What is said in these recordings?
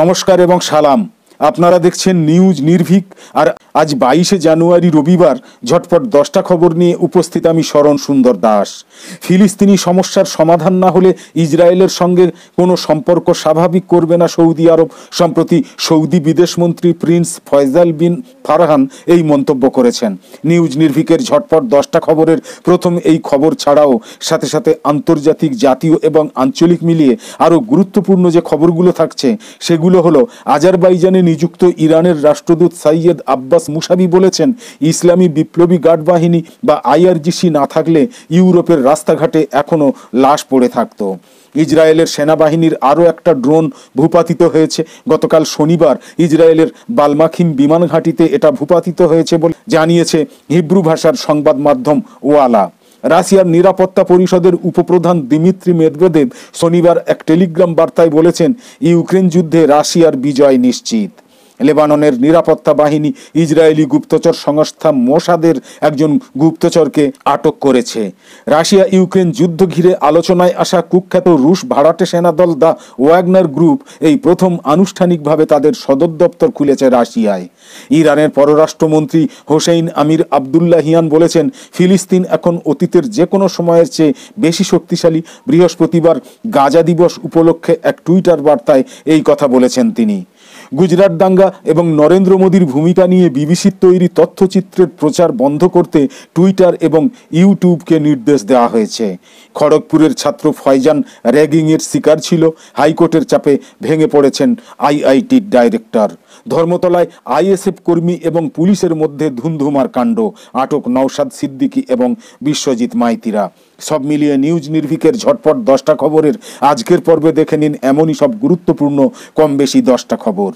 নমস্কার এবং সালাম আপনারা দেখছেন নিউজ নির্ভীক আর আজ বাইশে জানুয়ারি রবিবার ঝটপট দশটা খবর নিয়ে উপস্থিত আমি শরণ সুন্দর দাস ফিলিস্তিনি সমস্যার সমাধান না হলে ইসরায়েলের সঙ্গে কোনো সম্পর্ক স্বাভাবিক করবে না সৌদি আরব সম্প্রতি সৌদি বিদেশমন্ত্রী প্রিন্স ফয়জাল বিন ফারহান এই মন্তব্য করেছেন নিউজ নির্ভীকের ঝটপট দশটা খবরের প্রথম এই খবর ছাড়াও সাথে সাথে আন্তর্জাতিক জাতীয় এবং আঞ্চলিক মিলিয়ে আরও গুরুত্বপূর্ণ যে খবরগুলো থাকছে সেগুলো হলো আজারবাইজানে নিযুক্ত ইরানের রাষ্ট্রদূত সাইয়েদ আব্বাস মুসাবি বলেছেন ইসলামী বিপ্লবী গার্ড বাহিনী বা আইআরজিসি না থাকলে ইউরোপের রাস্তাঘাটে এখনও লাশ পড়ে থাকত ইসরায়েলের সেনাবাহিনীর আরও একটা ড্রোন ভূপাতিত হয়েছে গতকাল শনিবার ইসরায়েলের বালমাখিম বিমান ঘাঁটিতে এটা ভূপাতিত হয়েছে বলে জানিয়েছে হিব্রু ভাষার সংবাদ মাধ্যম ওয়ালা রাশিয়ার নিরাপত্তা পরিষদের উপপ্রধান দিমিত্রি মেদভেদেব শনিবার এক টেলিগ্রাম বার্তায় বলেছেন ইউক্রেন যুদ্ধে রাশিয়ার বিজয় নিশ্চিত লেবাননের নিরাপত্তা বাহিনী ইসরায়েলি গুপ্তচর সংস্থা মোসাদের একজন গুপ্তচরকে আটক করেছে রাশিয়া ইউক্রেন যুদ্ধ ঘিরে আলোচনায় আসা কুখ্যাত রুশ ভাড়াটে সেনাদল দ্য ওয়াগনার গ্রুপ এই প্রথম আনুষ্ঠানিকভাবে তাদের সদর দপ্তর খুলেছে রাশিয়ায় ইরানের পররাষ্ট্রমন্ত্রী হোসেইন আমির আবদুল্লাহিয়ান বলেছেন ফিলিস্তিন এখন অতীতের যে কোনো সময়ের চেয়ে বেশি শক্তিশালী বৃহস্পতিবার গাজা দিবস উপলক্ষে এক টুইটার বার্তায় এই কথা বলেছেন তিনি গুজরাট দাঙ্গা এবং নরেন্দ্র মোদীর ভূমিকা নিয়ে বিবিসির তৈরি তথ্যচিত্রের প্রচার বন্ধ করতে টুইটার এবং ইউটিউবকে নির্দেশ দেওয়া হয়েছে খড়গপুরের ছাত্র ফয়জান র্যাগিংয়ের শিকার ছিল হাইকোর্টের চাপে ভেঙে পড়েছেন আইআইটির ডাইরেক্টর ধর্মতলায় আইএসএফ কর্মী এবং পুলিশের মধ্যে ধুন্ধুমার কাণ্ড আটক নওশাদ সিদ্দিকী এবং বিশ্বজিৎ মাইতিরা সব মিলিয়ে নিউজ নির্ভিকের ঝটপট দশটা খবরের আজকের পর্বে দেখে নিন এমনই সব গুরুত্বপূর্ণ কম বেশি দশটা খবর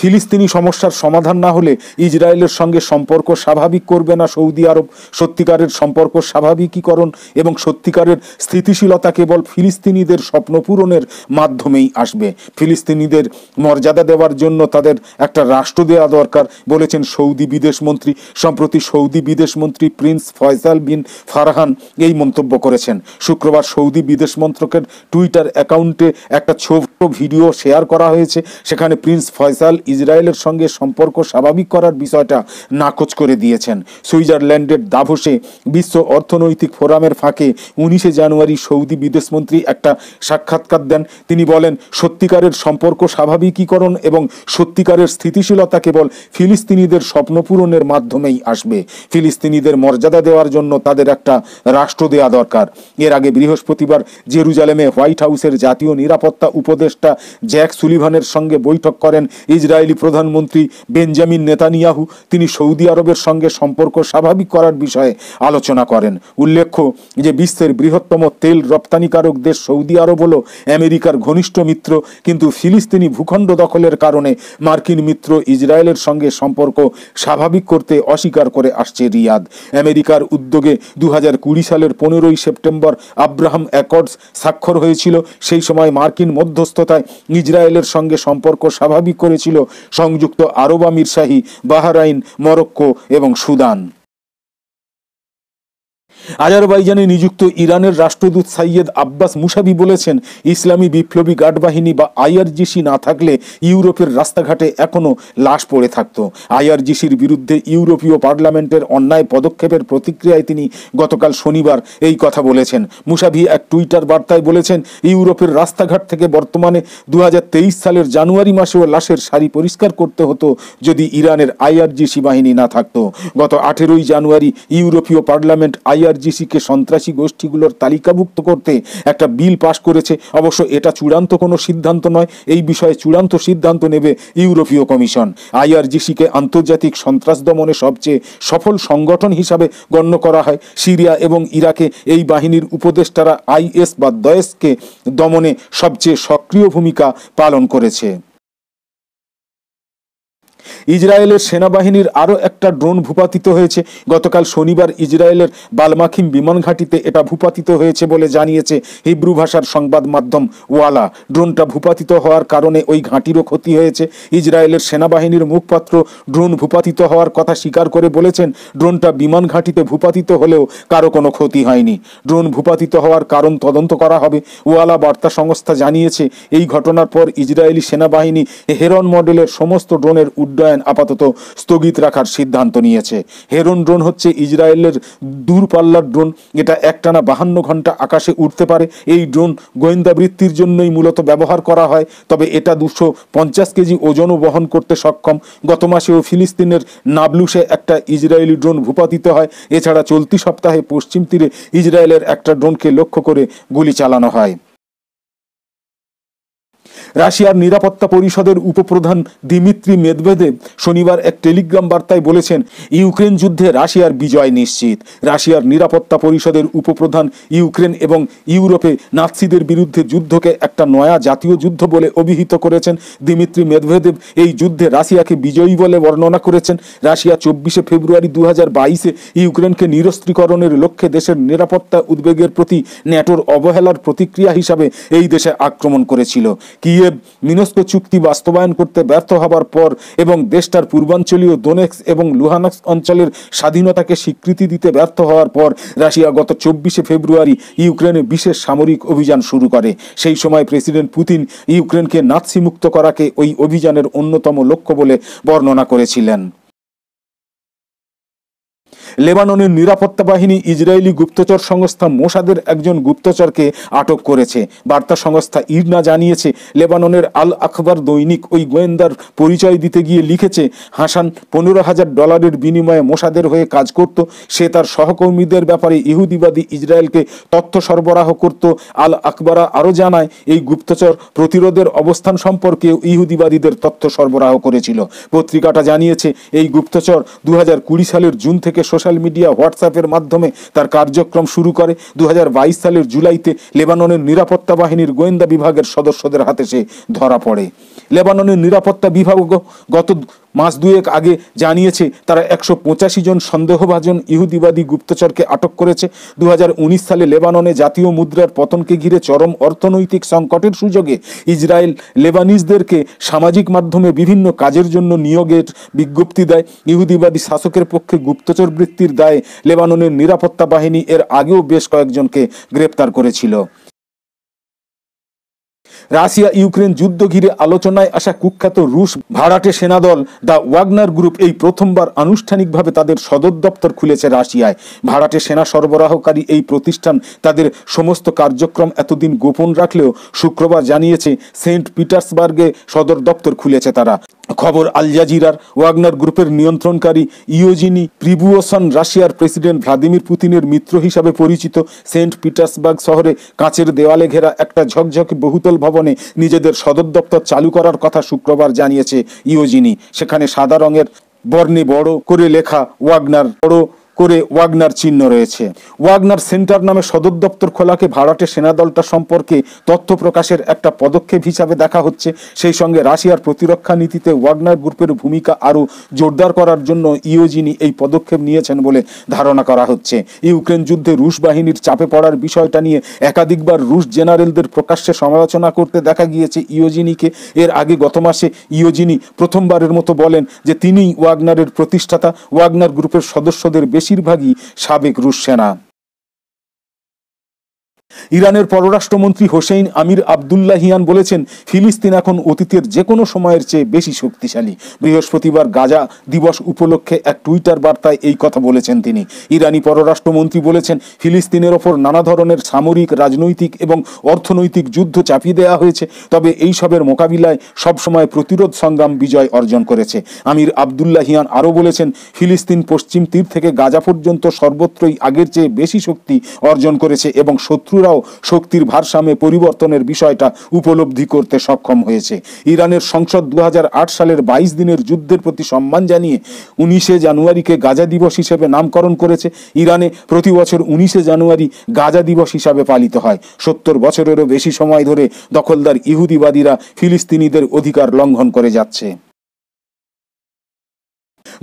ফিলিস্তিনি সমস্যার সমাধান না হলে ইসরায়েলের সঙ্গে সম্পর্ক স্বাভাবিক করবে না সৌদি আরব সত্যিকারের সম্পর্ক স্বাভাবিকীকরণ এবং সত্যিকারের স্থিতিশীলতা কেবল ফিলিস্তিনিদের স্বপ্ন পূরণের মাধ্যমেই আসবে ফিলিস্তিনিদের মর্যাদা দেওয়ার জন্য তাদের একটা রাষ্ট্র দেওয়া দরকার বলেছেন সৌদি বিদেশমন্ত্রী সম্প্রতি সৌদি বিদেশমন্ত্রী প্রিন্স ফয়সাল বিন ফারহান এই মন্তব্য করেছেন শুক্রবার সৌদি বিদেশ মন্ত্রকের টুইটার অ্যাকাউন্টে একটা ছোট্ট ভিডিও শেয়ার করা হয়েছে সেখানে প্রিন্স ফয়সাল ইসরায়েলের সঙ্গে সম্পর্ক স্বাভাবিক করার বিষয়টা নাকচ করে দিয়েছেন সুইজারল্যান্ডের দাভোসে বিশ্ব অর্থনৈতিক ফোরামের ফাঁকে উনিশে জানুয়ারি সৌদি বিদেশমন্ত্রী একটা সাক্ষাৎকার দেন তিনি বলেন সত্যিকারের সম্পর্ক স্বাভাবিকীকরণ এবং সত্যিকারের স্থিতিশীলতা কেবল ফিলিস্তিনিদের স্বপ্নপূরণের মাধ্যমেই আসবে ফিলিস্তিনিদের মর্যাদা দেওয়ার জন্য তাদের একটা রাষ্ট্র দেওয়া দরকার এর আগে বৃহস্পতিবার জেরুজালেমে হোয়াইট হাউসের জাতীয় নিরাপত্তা উপদেষ্টা জ্যাক সুলিভানের সঙ্গে বৈঠক করেন ইসরায়েল ইসরায়েলি প্রধানমন্ত্রী বেঞ্জামিন নেতানিয়াহু তিনি সৌদি আরবের সঙ্গে সম্পর্ক স্বাভাবিক করার বিষয়ে আলোচনা করেন উল্লেখ্য যে বিশ্বের বৃহত্তম তেল রপ্তানিকারক দেশ সৌদি আরব হল আমেরিকার ঘনিষ্ঠ মিত্র কিন্তু ফিলিস্তিনি ভূখণ্ড দখলের কারণে মার্কিন মিত্র ইসরায়েলের সঙ্গে সম্পর্ক স্বাভাবিক করতে অস্বীকার করে আসছে রিয়াদ আমেরিকার উদ্যোগে দু সালের পনেরোই সেপ্টেম্বর আব্রাহাম অ্যাকর্ডস স্বাক্ষর হয়েছিল সেই সময় মার্কিন মধ্যস্থতায় ইসরায়েলের সঙ্গে সম্পর্ক স্বাভাবিক করেছিল সংযুক্ত আরব শাহী বাহারাইন মরক্কো এবং সুদান আজারবাইজানে নিযুক্ত ইরানের রাষ্ট্রদূত সাইয়েদ আব্বাস মুসাবি বলেছেন ইসলামী বিপ্লবী গার্ড বাহিনী বা আইআরজিসি না থাকলে ইউরোপের রাস্তাঘাটে এখনও লাশ পড়ে থাকত আইআরজিসির বিরুদ্ধে ইউরোপীয় পার্লামেন্টের অন্যায় পদক্ষেপের প্রতিক্রিয়ায় তিনি গতকাল শনিবার এই কথা বলেছেন মুসাভি এক টুইটার বার্তায় বলেছেন ইউরোপের রাস্তাঘাট থেকে বর্তমানে দু সালের জানুয়ারি মাসেও লাশের শাড়ি পরিষ্কার করতে হতো যদি ইরানের আইআরজিসি বাহিনী না থাকত গত আঠেরোই জানুয়ারি ইউরোপীয় পার্লামেন্ট আইআর আইআরজিসিকে সন্ত্রাসী গোষ্ঠীগুলোর তালিকাভুক্ত করতে একটা বিল পাশ করেছে অবশ্য এটা চূড়ান্ত কোনো সিদ্ধান্ত নয় এই বিষয়ে চূড়ান্ত সিদ্ধান্ত নেবে ইউরোপীয় কমিশন আইআরজিসিকে আন্তর্জাতিক সন্ত্রাস দমনে সবচেয়ে সফল সংগঠন হিসাবে গণ্য করা হয় সিরিয়া এবং ইরাকে এই বাহিনীর উপদেষ্টারা আইএস বা দয়েসকে দমনে সবচেয়ে সক্রিয় ভূমিকা পালন করেছে ইসরায়েলের সেনাবাহিনীর আরও একটা ড্রোন ভূপাতিত হয়েছে গতকাল শনিবার ইসরায়েলের বালমাখিম বিমান ঘাঁটিতে এটা ভূপাতিত হয়েছে বলে জানিয়েছে হিব্রু ভাষার সংবাদ মাধ্যম ওয়ালা ড্রোনটা ভূপাতিত হওয়ার কারণে ওই ঘাঁটিরও ক্ষতি হয়েছে ইসরায়েলের সেনাবাহিনীর মুখপাত্র ড্রোন ভূপাতিত হওয়ার কথা স্বীকার করে বলেছেন ড্রোনটা বিমান ঘাঁটিতে ভূপাতিত হলেও কারো কোনো ক্ষতি হয়নি ড্রোন ভূপাতিত হওয়ার কারণ তদন্ত করা হবে ওয়ালা বার্তা সংস্থা জানিয়েছে এই ঘটনার পর ইসরায়েলি সেনাবাহিনী হেরন মডেলের সমস্ত ড্রোনের উড্ডয়ন বাস্তবায়ন আপাতত স্থগিত রাখার সিদ্ধান্ত নিয়েছে হেরন ড্রোন হচ্ছে ইসরায়েলের দূরপাল্লার ড্রোন এটা একটানা বাহান্ন ঘন্টা আকাশে উঠতে পারে এই ড্রোন গোয়েন্দা বৃত্তির জন্যই মূলত ব্যবহার করা হয় তবে এটা দুশো পঞ্চাশ কেজি ওজনও বহন করতে সক্ষম গত মাসেও ফিলিস্তিনের নাবলুসে একটা ইসরায়েলি ড্রোন ভূপাতিত হয় এছাড়া চলতি সপ্তাহে পশ্চিম তীরে ইসরায়েলের একটা ড্রোনকে লক্ষ্য করে গুলি চালানো হয় রাশিয়ার নিরাপত্তা পরিষদের উপপ্রধান দিমিত্রি মেদভেদেব শনিবার এক টেলিগ্রাম বার্তায় বলেছেন ইউক্রেন যুদ্ধে রাশিয়ার বিজয় নিশ্চিত রাশিয়ার নিরাপত্তা পরিষদের উপপ্রধান ইউক্রেন এবং ইউরোপে নাৎসিদের বিরুদ্ধে যুদ্ধকে একটা নয়া জাতীয় যুদ্ধ বলে অভিহিত করেছেন দিমিত্রি মেদভেদেব এই যুদ্ধে রাশিয়াকে বিজয়ী বলে বর্ণনা করেছেন রাশিয়া চব্বিশে ফেব্রুয়ারি দু হাজার বাইশে ইউক্রেনকে নিরস্ত্রীকরণের লক্ষ্যে দেশের নিরাপত্তা উদ্বেগের প্রতি ন্যাটোর অবহেলার প্রতিক্রিয়া হিসাবে এই দেশে আক্রমণ করেছিল কিয়ে কিয়েব মিনস্ক চুক্তি বাস্তবায়ন করতে ব্যর্থ হবার পর এবং দেশটার পূর্বাঞ্চলীয় দোনেক্স এবং লুহানক্স অঞ্চলের স্বাধীনতাকে স্বীকৃতি দিতে ব্যর্থ হওয়ার পর রাশিয়া গত চব্বিশে ফেব্রুয়ারি ইউক্রেনে বিশেষ সামরিক অভিযান শুরু করে সেই সময় প্রেসিডেন্ট পুতিন ইউক্রেনকে নাৎসি মুক্ত করাকে ওই অভিযানের অন্যতম লক্ষ্য বলে বর্ণনা করেছিলেন লেবাননের নিরাপত্তা বাহিনী ইসরায়েলি গুপ্তচর সংস্থা মোসাদের একজন গুপ্তচরকে আটক করেছে বার্তা সংস্থা ইরনা জানিয়েছে লেবাননের আল আখবার দৈনিক ওই গোয়েন্দার পরিচয় দিতে গিয়ে লিখেছে হাসান পনেরো হাজার ডলারের বিনিময়ে মোসাদের হয়ে কাজ করত সে তার সহকর্মীদের ব্যাপারে ইহুদিবাদী ইসরায়েলকে তথ্য সরবরাহ করত আল আকবরা আরও জানায় এই গুপ্তচর প্রতিরোধের অবস্থান সম্পর্কে ইহুদিবাদীদের তথ্য সরবরাহ করেছিল পত্রিকাটা জানিয়েছে এই গুপ্তচর দু সালের জুন থেকে সোশ্যাল সোশ্যাল মিডিয়া হোয়াটসঅ্যাপের মাধ্যমে তার কার্যক্রম শুরু করে দু সালের জুলাইতে লেবাননের নিরাপত্তা বাহিনীর গোয়েন্দা বিভাগের সদস্যদের হাতে সে ধরা পড়ে লেবাননের নিরাপত্তা বিভাগ গত মাস দুয়েক আগে জানিয়েছে তারা একশো পঁচাশি জন সন্দেহভাজন ইহুদিবাদী গুপ্তচরকে আটক করেছে দু সালে লেবাননে জাতীয় মুদ্রার পতনকে ঘিরে চরম অর্থনৈতিক সংকটের সুযোগে ইসরায়েল লেবানিজদেরকে সামাজিক মাধ্যমে বিভিন্ন কাজের জন্য নিয়োগের বিজ্ঞপ্তি দেয় ইহুদিবাদী শাসকের পক্ষে গুপ্তচর বৃত্তির দায়ে লেবাননের নিরাপত্তা বাহিনী এর আগেও বেশ কয়েকজনকে গ্রেপ্তার করেছিল রাশিয়া ইউক্রেন যুদ্ধ ঘিরে আলোচনায় আসা কুখ্যাত রুশ ভাড়াটে সেনাদল দ্য ওয়াগনার গ্রুপ এই প্রথমবার আনুষ্ঠানিকভাবে তাদের সদর দপ্তর খুলেছে রাশিয়ায় ভাড়াটে সেনা সরবরাহকারী এই প্রতিষ্ঠান তাদের সমস্ত কার্যক্রম এতদিন গোপন রাখলেও শুক্রবার জানিয়েছে সেন্ট পিটার্সবার্গে সদর দপ্তর খুলেছে তারা খবর আল জাজিরার ওয়াগনার গ্রুপের নিয়ন্ত্রণকারী ইয়োজিনি প্রিবুয়সন রাশিয়ার প্রেসিডেন্ট ভ্লাদিমির পুতিনের মিত্র হিসাবে পরিচিত সেন্ট পিটার্সবার্গ শহরে কাঁচের দেওয়ালে ঘেরা একটা ঝকঝকে বহুতল ভবনে নিজেদের সদর দপ্তর চালু করার কথা শুক্রবার জানিয়েছে ইয়োজিনি সেখানে সাদা রঙের বর্ণে বড় করে লেখা ওয়াগনার বড় করে ওয়াগনার চিহ্ন রয়েছে ওয়াগনার সেন্টার নামে সদর দপ্তর খোলাকে ভাড়াটে সেনাদলটা সম্পর্কে তথ্য প্রকাশের একটা পদক্ষেপ হিসাবে দেখা হচ্ছে সেই সঙ্গে রাশিয়ার প্রতিরক্ষা নীতিতে ওয়াগনার গ্রুপের ভূমিকা আরও জোরদার করার জন্য ইউজিনি এই পদক্ষেপ নিয়েছেন বলে ধারণা করা হচ্ছে ইউক্রেন যুদ্ধে রুশ বাহিনীর চাপে পড়ার বিষয়টা নিয়ে একাধিকবার রুশ জেনারেলদের প্রকাশ্যে সমালোচনা করতে দেখা গিয়েছে ইয়োজিনিকে এর আগে গত মাসে ইয়োজিনি প্রথমবারের মতো বলেন যে তিনিই ওয়াগনারের প্রতিষ্ঠাতা ওয়াগনার গ্রুপের সদস্যদের বেশি বেশিরভাগই সাবেক রুশ সেনা ইরানের পররাষ্ট্রমন্ত্রী হোসেইন আমির আবদুল্লাহিয়ান বলেছেন ফিলিস্তিন এখন অতীতের যে কোনো সময়ের চেয়ে বেশি শক্তিশালী বৃহস্পতিবার গাজা দিবস উপলক্ষে এক টুইটার বার্তায় এই কথা বলেছেন তিনি ইরানি পররাষ্ট্রমন্ত্রী বলেছেন ফিলিস্তিনের ওপর নানা ধরনের সামরিক রাজনৈতিক এবং অর্থনৈতিক যুদ্ধ চাপিয়ে দেওয়া হয়েছে তবে এইসবের মোকাবিলায় সবসময় প্রতিরোধ সংগ্রাম বিজয় অর্জন করেছে আমির আবদুল্লাহিয়ান আরও বলেছেন ফিলিস্তিন পশ্চিম তীর থেকে গাজা পর্যন্ত সর্বত্রই আগের চেয়ে বেশি শক্তি অর্জন করেছে এবং শত্রুরা ইরানিরাও শক্তির ভারসাম্যে পরিবর্তনের বিষয়টা উপলব্ধি করতে সক্ষম হয়েছে ইরানের সংসদ দু সালের ২২ দিনের যুদ্ধের প্রতি সম্মান জানিয়ে উনিশে জানুয়ারিকে গাজা দিবস হিসেবে নামকরণ করেছে ইরানে প্রতি বছর উনিশে জানুয়ারি গাজা দিবস হিসাবে পালিত হয় সত্তর বছরেরও বেশি সময় ধরে দখলদার ইহুদিবাদীরা ফিলিস্তিনিদের অধিকার লঙ্ঘন করে যাচ্ছে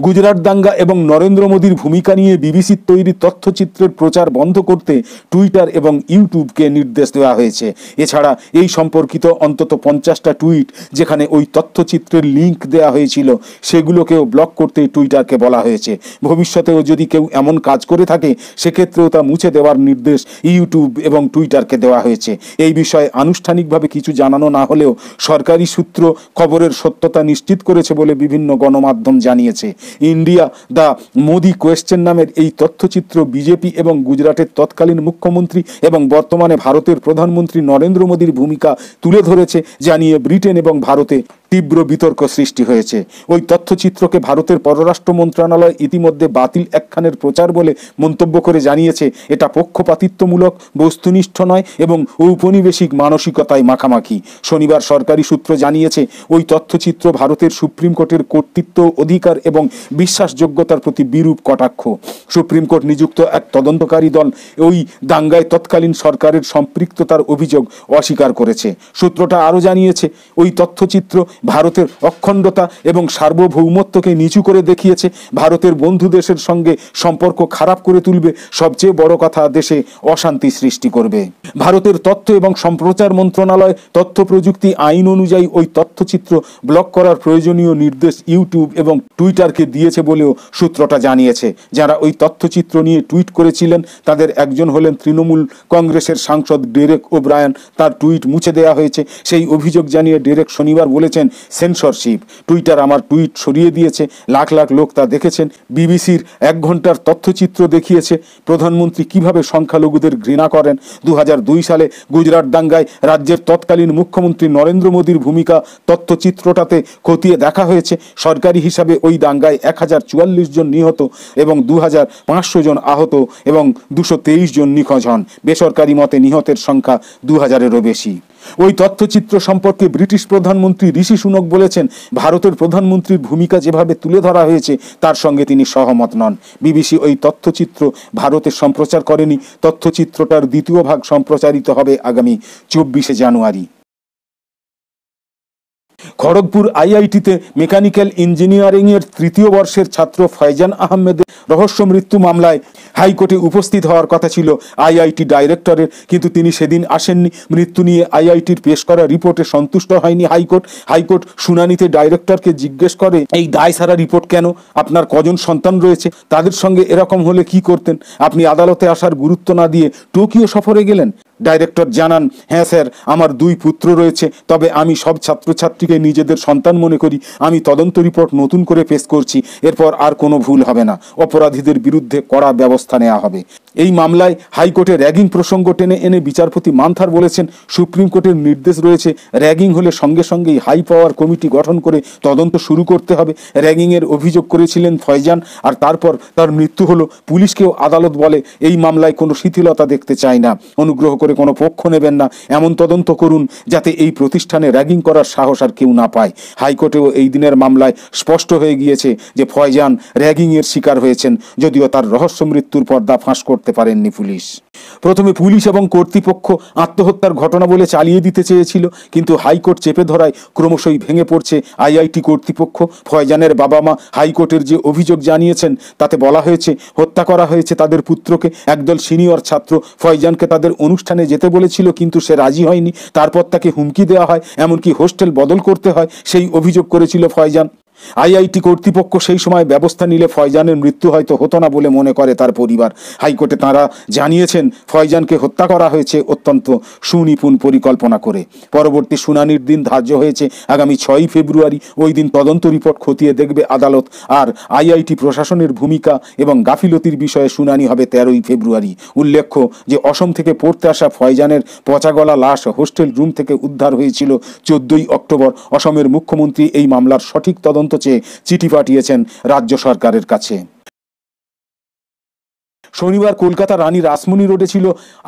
গুজরাট দাঙ্গা এবং নরেন্দ্র মোদীর ভূমিকা নিয়ে বিবিসির তৈরি তথ্যচিত্রের প্রচার বন্ধ করতে টুইটার এবং ইউটিউবকে নির্দেশ দেওয়া হয়েছে এছাড়া এই সম্পর্কিত অন্তত পঞ্চাশটা টুইট যেখানে ওই তথ্যচিত্রের লিঙ্ক দেওয়া হয়েছিল সেগুলোকেও ব্লক করতে টুইটারকে বলা হয়েছে ভবিষ্যতেও যদি কেউ এমন কাজ করে থাকে সেক্ষেত্রেও তা মুছে দেওয়ার নির্দেশ ইউটিউব এবং টুইটারকে দেওয়া হয়েছে এই বিষয়ে আনুষ্ঠানিকভাবে কিছু জানানো না হলেও সরকারি সূত্র খবরের সত্যতা নিশ্চিত করেছে বলে বিভিন্ন গণমাধ্যম জানিয়েছে ইন্ডিয়া দ্য মোদি কোয়েশ্চেন নামের এই তথ্যচিত্র বিজেপি এবং গুজরাটের তৎকালীন মুখ্যমন্ত্রী এবং বর্তমানে ভারতের প্রধানমন্ত্রী নরেন্দ্র মোদীর ভূমিকা তুলে ধরেছে জানিয়ে ব্রিটেন এবং ভারতে তীব্র বিতর্ক সৃষ্টি হয়েছে ওই তথ্যচিত্রকে ভারতের পররাষ্ট্র মন্ত্রণালয় ইতিমধ্যে বাতিল একখানের প্রচার বলে মন্তব্য করে জানিয়েছে এটা পক্ষপাতিত্বমূলক বস্তুনিষ্ঠ নয় এবং ঔপনিবেশিক মানসিকতায় মাখামাখি শনিবার সরকারি সূত্র জানিয়েছে ওই তথ্যচিত্র ভারতের সুপ্রিম কোর্টের কর্তৃত্ব অধিকার এবং বিশ্বাসযোগ্যতার প্রতি বিরূপ কটাক্ষ সুপ্রিম কোর্ট নিযুক্ত এক তদন্তকারী দল ওই দাঙ্গায় তৎকালীন সরকারের সম্পৃক্ততার অভিযোগ অস্বীকার করেছে সূত্রটা আরও জানিয়েছে ওই তথ্যচিত্র ভারতের অখণ্ডতা এবং সার্বভৌমত্বকে নিচু করে দেখিয়েছে ভারতের বন্ধু দেশের সঙ্গে সম্পর্ক খারাপ করে তুলবে সবচেয়ে বড় কথা দেশে অশান্তি সৃষ্টি করবে ভারতের তথ্য এবং সম্প্রচার মন্ত্রণালয় তথ্য প্রযুক্তি আইন অনুযায়ী ওই তথ্যচিত্র ব্লক করার প্রয়োজনীয় নির্দেশ ইউটিউব এবং টুইটারকে দিয়েছে বলেও সূত্রটা জানিয়েছে যারা ওই তথ্যচিত্র নিয়ে টুইট করেছিলেন তাদের একজন হলেন তৃণমূল কংগ্রেসের সাংসদ ডেরেক ওব্রায়ন তার টুইট মুছে দেওয়া হয়েছে সেই অভিযোগ জানিয়ে ডেরেক শনিবার বলেছেন সেন্সরশিপ টুইটার আমার টুইট সরিয়ে দিয়েছে লাখ লাখ লোক তা দেখেছেন বিবিসির এক ঘন্টার তথ্যচিত্র দেখিয়েছে প্রধানমন্ত্রী কিভাবে সংখ্যালঘুদের ঘৃণা করেন দু সালে গুজরাট দাঙ্গায় রাজ্যের তৎকালীন মুখ্যমন্ত্রী নরেন্দ্র মোদীর ভূমিকা তথ্যচিত্রটাতে খতিয়ে দেখা হয়েছে সরকারি হিসাবে ওই দাঙ্গায় হামলায় এক জন নিহত এবং দু জন আহত এবং দুশো জন নিখোঁজ হন বেসরকারি মতে নিহতের সংখ্যা দু হাজারেরও বেশি ওই তথ্যচিত্র সম্পর্কে ব্রিটিশ প্রধানমন্ত্রী ঋষি সুনক বলেছেন ভারতের প্রধানমন্ত্রীর ভূমিকা যেভাবে তুলে ধরা হয়েছে তার সঙ্গে তিনি সহমত নন বিবিসি ওই তথ্যচিত্র ভারতে সম্প্রচার করেনি তথ্যচিত্রটার দ্বিতীয় ভাগ সম্প্রচারিত হবে আগামী চব্বিশে জানুয়ারি খড়গপুর আইআইটিতে মেকানিক্যাল ইঞ্জিনিয়ারিংয়ের তৃতীয় বর্ষের ছাত্র ফয়জান আহমেদের রহস্য মৃত্যু মামলায় হাইকোর্টে উপস্থিত হওয়ার কথা ছিল আইআইটি ডাইরেক্টরের কিন্তু তিনি সেদিন আসেননি মৃত্যু নিয়ে আইআইটির পেশ করা রিপোর্টে সন্তুষ্ট হয়নি হাইকোর্ট হাইকোর্ট শুনানিতে ডাইরেক্টরকে জিজ্ঞেস করে এই দায় সারা রিপোর্ট কেন আপনার কজন সন্তান রয়েছে তাদের সঙ্গে এরকম হলে কি করতেন আপনি আদালতে আসার গুরুত্ব না দিয়ে টোকিও সফরে গেলেন ডাইরেক্টর জানান হ্যাঁ স্যার আমার দুই পুত্র রয়েছে তবে আমি সব ছাত্রছাত্রীকে নিজেদের সন্তান মনে করি আমি তদন্ত রিপোর্ট নতুন করে পেশ করছি এরপর আর কোনো ভুল হবে না অপরাধীদের বিরুদ্ধে কড়া ব্যবস্থা নেওয়া হবে এই মামলায় হাইকোর্টে র্যাগিং প্রসঙ্গ টেনে এনে বিচারপতি মান্থার বলেছেন সুপ্রিম কোর্টের নির্দেশ রয়েছে র্যাগিং হলে সঙ্গে সঙ্গেই হাই পাওয়ার কমিটি গঠন করে তদন্ত শুরু করতে হবে র্যাগিংয়ের অভিযোগ করেছিলেন ফয়জান আর তারপর তার মৃত্যু হলো পুলিশকেও আদালত বলে এই মামলায় কোনো শিথিলতা দেখতে চায় না অনুগ্রহ করে কোনো পক্ষ নেবেন না এমন তদন্ত করুন যাতে এই প্রতিষ্ঠানে র্যাগিং করার সাহস আর কেউ না পায় হাইকোর্টেও এই দিনের মামলায় স্পষ্ট হয়ে গিয়েছে যে ফয়জান র্যাগিংয়ের শিকার হয়েছেন যদিও তার রহস্য মৃত্যুর পর্দা ফাঁস করতে করতে পারেননি পুলিশ প্রথমে পুলিশ এবং কর্তৃপক্ষ আত্মহত্যার ঘটনা বলে চালিয়ে দিতে চেয়েছিল কিন্তু হাইকোর্ট চেপে ধরায় ক্রমশই ভেঙে পড়ছে আইআইটি কর্তৃপক্ষ ফয়জানের বাবা মা হাইকোর্টের যে অভিযোগ জানিয়েছেন তাতে বলা হয়েছে হত্যা করা হয়েছে তাদের পুত্রকে একদল সিনিয়র ছাত্র ফয়জানকে তাদের অনুষ্ঠানে যেতে বলেছিল কিন্তু সে রাজি হয়নি তারপর তাকে হুমকি দেওয়া হয় এমনকি হোস্টেল বদল করতে হয় সেই অভিযোগ করেছিল ফয়জান আইআইটি কর্তৃপক্ষ সেই সময় ব্যবস্থা নিলে ফয়জানের মৃত্যু হয়তো হতো না বলে মনে করে তার পরিবার হাইকোর্টে তারা জানিয়েছেন ফয়জানকে হত্যা করা হয়েছে অত্যন্ত সুনিপুণ পরিকল্পনা করে পরবর্তী শুনানির দিন ধার্য হয়েছে আগামী ছয়ই ফেব্রুয়ারি ওই দিন তদন্ত রিপোর্ট খতিয়ে দেখবে আদালত আর আইআইটি প্রশাসনের ভূমিকা এবং গাফিলতির বিষয়ে শুনানি হবে তেরোই ফেব্রুয়ারি উল্লেখ্য যে অসম থেকে পড়তে আসা ফয়জানের পচাগলা লাশ হোস্টেল রুম থেকে উদ্ধার হয়েছিল চোদ্দই অক্টোবর অসমের মুখ্যমন্ত্রী এই মামলার সঠিক তদন্ত তদন্ত চেয়ে চিঠি পাঠিয়েছেন রাজ্য সরকারের কাছে শনিবার কলকাতা রানী রাসমণি রোডে ছিল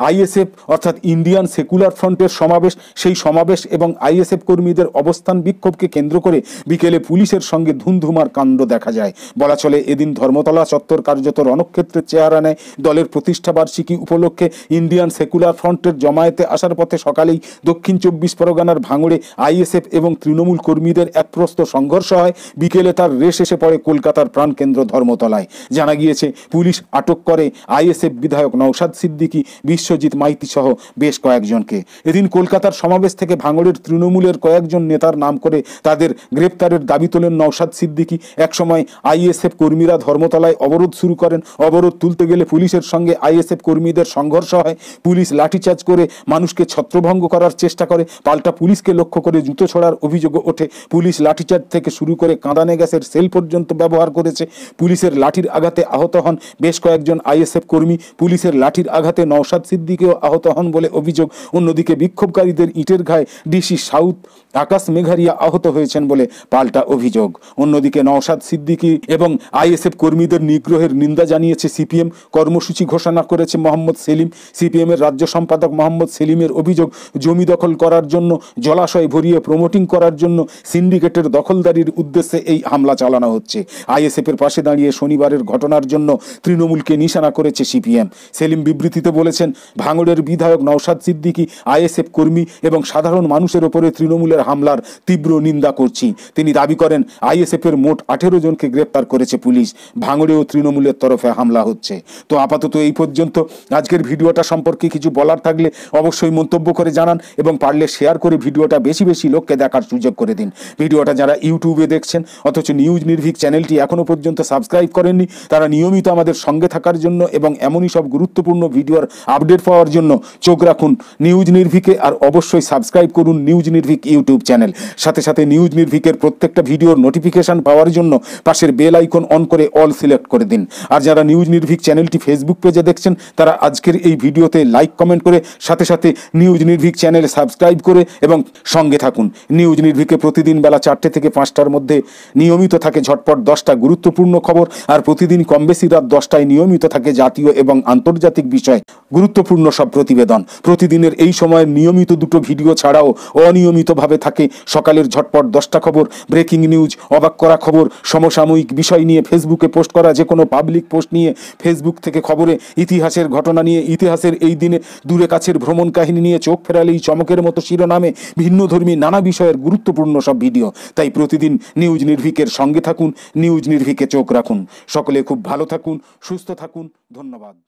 আইএসএফ অর্থাৎ ইন্ডিয়ান সেকুলার ফ্রন্টের সমাবেশ সেই সমাবেশ এবং আইএসএফ কর্মীদের অবস্থান বিক্ষোভকে কেন্দ্র করে বিকেলে পুলিশের সঙ্গে ধুমধুমার কাণ্ড দেখা যায় বলা চলে এদিন ধর্মতলা চত্বর কার্যত রণক্ষেত্রের চেহারা নেয় দলের প্রতিষ্ঠাবার্ষিকী উপলক্ষে ইন্ডিয়ান সেকুলার ফ্রন্টের জমায়েতে আসার পথে সকালেই দক্ষিণ চব্বিশ পরগনার ভাঙড়ে আইএসএফ এবং তৃণমূল কর্মীদের এক প্রস্ত সংঘর্ষ হয় বিকেলে তার রেশ এসে পড়ে কলকাতার প্রাণকেন্দ্র ধর্মতলায় জানা গিয়েছে পুলিশ আটক করে আইএসএফ বিধায়ক নৌসাদ সিদ্দিকী বিশ্বজিৎ মাইতি সহ বেশ কয়েকজনকে এদিন কলকাতার সমাবেশ থেকে ভাঙড়ের তৃণমূলের কয়েকজন নেতার নাম করে তাদের গ্রেপ্তারের দাবি তোলেন নৌসাদ সিদ্দিকী একসময় আইএসএফ কর্মীরা ধর্মতলায় অবরোধ শুরু করেন অবরোধ তুলতে গেলে পুলিশের সঙ্গে আইএসএফ কর্মীদের সংঘর্ষ হয় পুলিশ লাঠিচার্জ করে মানুষকে ছত্রভঙ্গ করার চেষ্টা করে পাল্টা পুলিশকে লক্ষ্য করে জুতো ছড়ার অভিযোগ ওঠে পুলিশ লাঠিচার্জ থেকে শুরু করে কাঁদানে গ্যাসের সেল পর্যন্ত ব্যবহার করেছে পুলিশের লাঠির আঘাতে আহত হন বেশ কয়েকজন আইএস বিএসএফ কর্মী পুলিশের লাঠির আঘাতে নওশাদ সিদ্দিকেও আহত হন বলে অভিযোগ অন্যদিকে বিক্ষোভকারীদের ইটের ঘায়ে ডিসি সাউথ আকাশ মেঘারিয়া আহত হয়েছেন বলে পাল্টা অভিযোগ অন্যদিকে নওশাদ সিদ্দিকী এবং আইএসএফ কর্মীদের নিগ্রহের নিন্দা জানিয়েছে সিপিএম কর্মসূচি ঘোষণা করেছে মোহাম্মদ সেলিম সিপিএমের রাজ্য সম্পাদক মোহাম্মদ সেলিমের অভিযোগ জমি দখল করার জন্য জলাশয় ভরিয়ে প্রমোটিং করার জন্য সিন্ডিকেটের দখলদারির উদ্দেশ্যে এই হামলা চালানো হচ্ছে আইএসএফের পাশে দাঁড়িয়ে শনিবারের ঘটনার জন্য তৃণমূলকে নিশানা ঘোষণা করেছে সিপিএম সেলিম বিবৃতিতে বলেছেন ভাঙড়ের বিধায়ক নওশাদ সিদ্দিকি আইএসএফ কর্মী এবং সাধারণ মানুষের ওপরে তৃণমূলের হামলার তীব্র নিন্দা করছি তিনি দাবি করেন আইএসএফের মোট আঠেরো জনকে গ্রেপ্তার করেছে পুলিশ ভাঙড়ে ও তৃণমূলের তরফে হামলা হচ্ছে তো আপাতত এই পর্যন্ত আজকের ভিডিওটা সম্পর্কে কিছু বলার থাকলে অবশ্যই মন্তব্য করে জানান এবং পারলে শেয়ার করে ভিডিওটা বেশি বেশি লোককে দেখার সুযোগ করে দিন ভিডিওটা যারা ইউটিউবে দেখছেন অথচ নিউজ নির্ভীক চ্যানেলটি এখনও পর্যন্ত সাবস্ক্রাইব করেননি তারা নিয়মিত আমাদের সঙ্গে থাকার জন্য গুরুত্বপূর্ণ এবং এমনই সব গুরুত্বপূর্ণ ভিডিওর আপডেট পাওয়ার জন্য চোখ রাখুন নিউজ নির্ভিকে আর অবশ্যই সাবস্ক্রাইব করুন নিউজ নির্ভিক ইউটিউব চ্যানেল সাথে সাথে নিউজ নির্ভিকের প্রত্যেকটা ভিডিওর নোটিফিকেশান পাওয়ার জন্য পাশের বেল আইকন অন করে অল সিলেক্ট করে দিন আর যারা নিউজ নির্ভিক চ্যানেলটি ফেসবুক পেজে দেখছেন তারা আজকের এই ভিডিওতে লাইক কমেন্ট করে সাথে সাথে নিউজ নির্ভিক চ্যানেল সাবস্ক্রাইব করে এবং সঙ্গে থাকুন নিউজ নির্ভিকে প্রতিদিন বেলা চারটে থেকে পাঁচটার মধ্যে নিয়মিত থাকে ঝটপট দশটা গুরুত্বপূর্ণ খবর আর প্রতিদিন কম বেশি রাত দশটায় নিয়মিত থাকে থাকে জাতীয় এবং আন্তর্জাতিক বিষয়ে গুরুত্বপূর্ণ সব প্রতিবেদন প্রতিদিনের এই সময়ে নিয়মিত দুটো ভিডিও ছাড়াও অনিয়মিতভাবে থাকে সকালের ঝটপট দশটা খবর ব্রেকিং নিউজ অবাক করা খবর সমসাময়িক বিষয় নিয়ে ফেসবুকে পোস্ট করা যে কোনো পাবলিক পোস্ট নিয়ে ফেসবুক থেকে খবরে ইতিহাসের ঘটনা নিয়ে ইতিহাসের এই দিনে দূরে কাছের ভ্রমণ কাহিনী নিয়ে চোখ ফেরালেই চমকের মতো শিরোনামে ভিন্নধর্মী নানা বিষয়ের গুরুত্বপূর্ণ সব ভিডিও তাই প্রতিদিন নিউজ নির্ভীকের সঙ্গে থাকুন নিউজ নির্ভীকে চোখ রাখুন সকলে খুব ভালো থাকুন সুস্থ থাকুন ধন্যবাদ